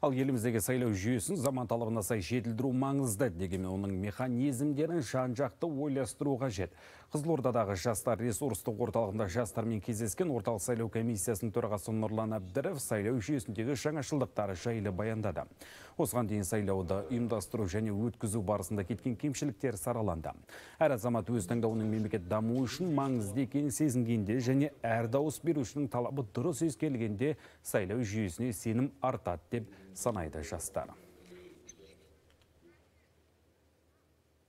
Ал еліміздегі сайлау жүйесін заман талабына сай жетілдіру маңызды, дегенмен оның механизмдерін жан-жақты ойластыру қажет. Қызылордадағы жастар ресурстық орталығында жастармен кездескен орталық сайлау комиссиясының төрағасы Нұрлан Әбдіров сайлау жүйесіндегі жаңашылдықтары жайлы баяндады. Осыған дейін сайлауды ұйымдастыру және өткізу барысында кеткен кемшіліктер сараланды. Әр азамат өз таңдауының мемлекет дамуы үшін маңызды екенін сезінгенде және әр дауыс берушінің талабы дұрыс ескерілгенде сайлау жүйесіне сенім артады деп санайды жастар.